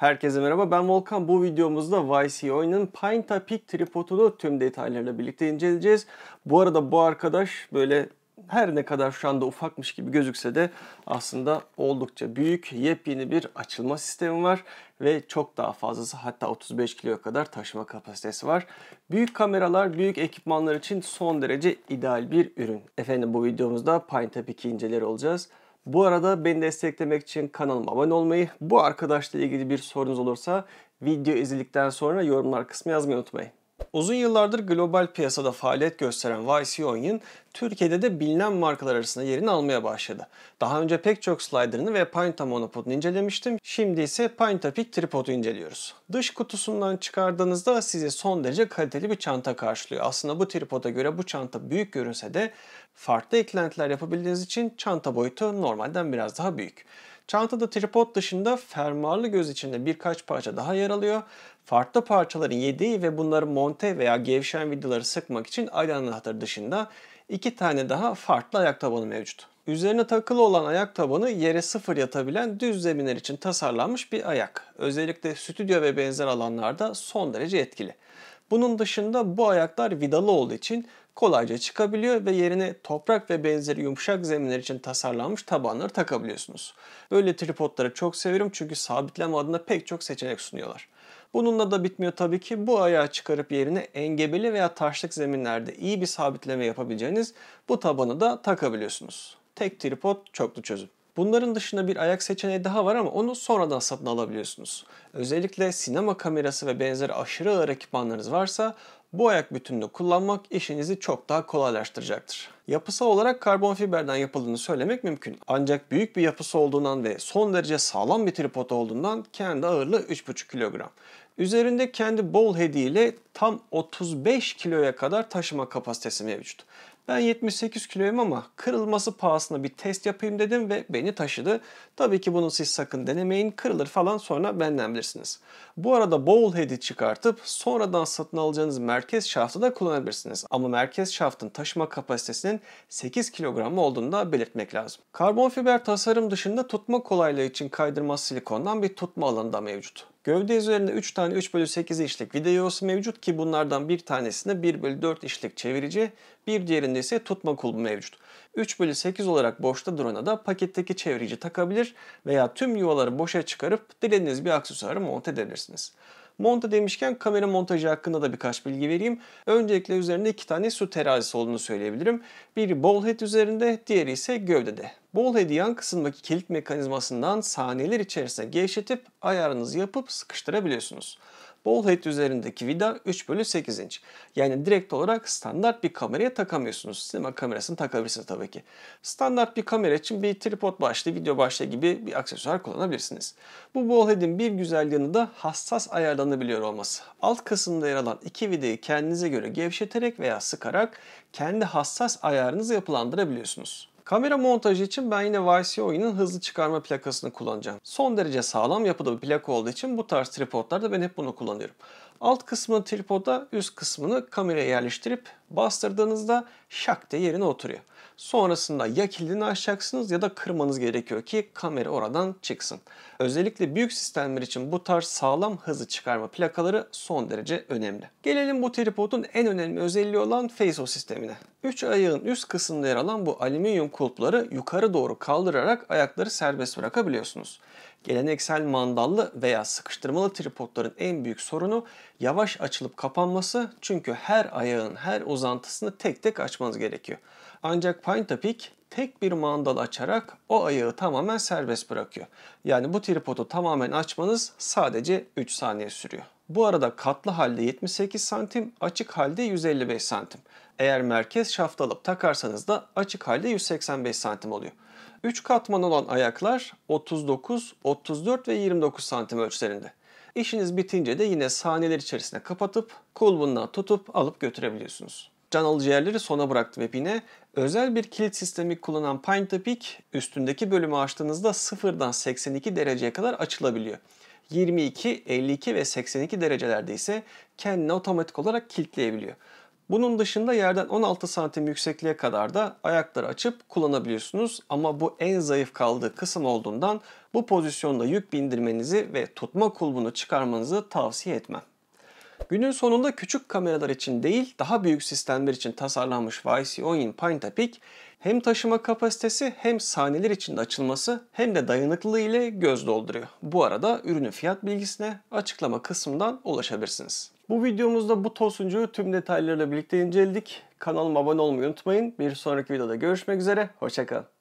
Herkese merhaba ben Volkan. Bu videomuzda YCO'nun Pine Peak tripodunu tüm detaylarıyla birlikte inceleyeceğiz. Bu arada bu arkadaş böyle her ne kadar şu anda ufakmış gibi gözükse de aslında oldukça büyük yepyeni bir açılma sistemi var ve çok daha fazlası hatta 35 kiloya kadar taşıma kapasitesi var. Büyük kameralar, büyük ekipmanlar için son derece ideal bir ürün. Efendim bu videomuzda Pine Peak'i inceler olacağız. Bu arada beni desteklemek için kanalıma abone olmayı, bu arkadaşla ilgili bir sorunuz olursa video izledikten sonra yorumlar kısmı yazmayı unutmayın. Uzun yıllardır global piyasada faaliyet gösteren YC10'in Türkiye'de de bilinen markalar arasında yerini almaya başladı. Daha önce pek çok slider'ını ve Pinta monopodunu incelemiştim. Şimdi ise Pinta Peak tripodu inceliyoruz. Dış kutusundan çıkardığınızda sizi son derece kaliteli bir çanta karşılıyor. Aslında bu tripoda göre bu çanta büyük görünse de farklı eklentiler yapabildiğiniz için çanta boyutu normalden biraz daha büyük. Çantada tripod dışında fermuarlı göz içinde birkaç parça daha yer alıyor. Farklı parçaların yediği ve bunları monte veya gevşen vidaları sıkmak için aile anahtar dışında iki tane daha farklı ayak tabanı mevcut. Üzerine takılı olan ayak tabanı yere sıfır yatabilen düz zeminler için tasarlanmış bir ayak. Özellikle stüdyo ve benzer alanlarda son derece etkili. Bunun dışında bu ayaklar vidalı olduğu için kolayca çıkabiliyor ve yerine toprak ve benzeri yumuşak zeminler için tasarlanmış tabanları takabiliyorsunuz. Böyle tripodları çok severim çünkü sabitleme adına pek çok seçenek sunuyorlar. Bununla da bitmiyor tabii ki bu ayağı çıkarıp yerine engebeli veya taşlık zeminlerde iyi bir sabitleme yapabileceğiniz bu tabanı da takabiliyorsunuz. Tek tripod çoklu çözüm. Bunların dışında bir ayak seçeneği daha var ama onu sonradan satın alabiliyorsunuz. Özellikle sinema kamerası ve benzeri aşırı ağır ekipmanlarınız varsa bu ayak bütününü kullanmak işinizi çok daha kolaylaştıracaktır. Yapısal olarak karbon fiberden yapıldığını söylemek mümkün. Ancak büyük bir yapısı olduğundan ve son derece sağlam bir tripod olduğundan kendi ağırlığı 3,5 kilogram. Üzerinde kendi bol hediye ile tam 35 kiloya kadar taşıma kapasitesi mevcut. Ben 78 kiloyum ama kırılması pahasına bir test yapayım dedim ve beni taşıdı. Tabii ki bunu siz sakın denemeyin. Kırılır falan sonra benden bilirsiniz. Bu arada bowlhead'i çıkartıp sonradan satın alacağınız merkez şaftı da kullanabilirsiniz. Ama merkez şaftın taşıma kapasitesinin 8 kilogram olduğunu da belirtmek lazım. Karbon fiber tasarım dışında tutma kolaylığı için kaydırma silikondan bir tutma alanı da mevcut. Gövde üzerinde 3 tane 3 bölü 8 işlik videosu mevcut ki bunlardan bir tanesinde 1 bölü 4 işlik çevirici, bir diğerinde ise tutma kulbu mevcut. 3 bölü 8 olarak boşta durana da paketteki çevirici takabilir veya tüm yuvaları boşa çıkarıp dilediğiniz bir aksesuarı monte edebilirsiniz. Monta demişken kamera montajı hakkında da birkaç bilgi vereyim. Öncelikle üzerinde iki tane su terazisi olduğunu söyleyebilirim. Biri ball head üzerinde, diğeri ise gövdede bol yan kısımdaki kilit mekanizmasından saniyeler içerisinde gevşetip ayarınızı yapıp sıkıştırabiliyorsunuz. Ball head üzerindeki vida 3 bölü 8 inç. Yani direkt olarak standart bir kameraya takamıyorsunuz. Sinema kamerasını takabilirsiniz tabii ki. Standart bir kamera için bir tripod başlığı, video başlığı gibi bir aksesuar kullanabilirsiniz. Bu ball head'in bir güzel yanı da hassas ayarlanabiliyor olması. Alt kısımda yer alan iki vidayı kendinize göre gevşeterek veya sıkarak kendi hassas ayarınızı yapılandırabiliyorsunuz. Kamera montajı için ben yine YCO'nun hızlı çıkarma plakasını kullanacağım. Son derece sağlam yapıda bir plaka olduğu için bu tarz tripodlarda ben hep bunu kullanıyorum. Alt kısmını tripoda, üst kısmını kameraya yerleştirip Bastırdığınızda şak diye yerine oturuyor. Sonrasında ya kilidini açacaksınız ya da kırmanız gerekiyor ki kamera oradan çıksın. Özellikle büyük sistemler için bu tarz sağlam hızı çıkarma plakaları son derece önemli. Gelelim bu tripodun en önemli özelliği olan FASO sistemine. Üç ayağın üst kısmında yer alan bu alüminyum kulpları yukarı doğru kaldırarak ayakları serbest bırakabiliyorsunuz. Geleneksel mandallı veya sıkıştırmalı tripodların en büyük sorunu yavaş açılıp kapanması çünkü her ayağın her uzun uzantısını tek tek açmanız gerekiyor. Ancak Pintapik tek bir mandal açarak o ayağı tamamen serbest bırakıyor. Yani bu tripodu tamamen açmanız sadece 3 saniye sürüyor. Bu arada katlı halde 78 santim, açık halde 155 santim. Eğer merkez şaft alıp takarsanız da açık halde 185 santim oluyor. 3 katman olan ayaklar 39, 34 ve 29 santim ölçülerinde. İşiniz bitince de yine saniyeler içerisinde kapatıp kulbundan tutup alıp götürebiliyorsunuz. Can alıcı yerleri sona bıraktım yine Özel bir kilit sistemi kullanan Paint Peak üstündeki bölümü açtığınızda 0'dan 82 dereceye kadar açılabiliyor. 22, 52 ve 82 derecelerde ise kendini otomatik olarak kilitleyebiliyor. Bunun dışında yerden 16 santim yüksekliğe kadar da ayakları açıp kullanabiliyorsunuz ama bu en zayıf kaldığı kısım olduğundan bu pozisyonda yük bindirmenizi ve tutma kulbunu çıkarmanızı tavsiye etmem. Günün sonunda küçük kameralar için değil daha büyük sistemler için tasarlanmış YC10'in Pintapik hem taşıma kapasitesi hem sahneler içinde açılması hem de dayanıklılığı ile göz dolduruyor. Bu arada ürünün fiyat bilgisine açıklama kısmından ulaşabilirsiniz. Bu videomuzda bu tosuncuğu tüm detaylarıyla birlikte inceledik. Kanalıma abone olmayı unutmayın. Bir sonraki videoda görüşmek üzere. Hoşçakalın.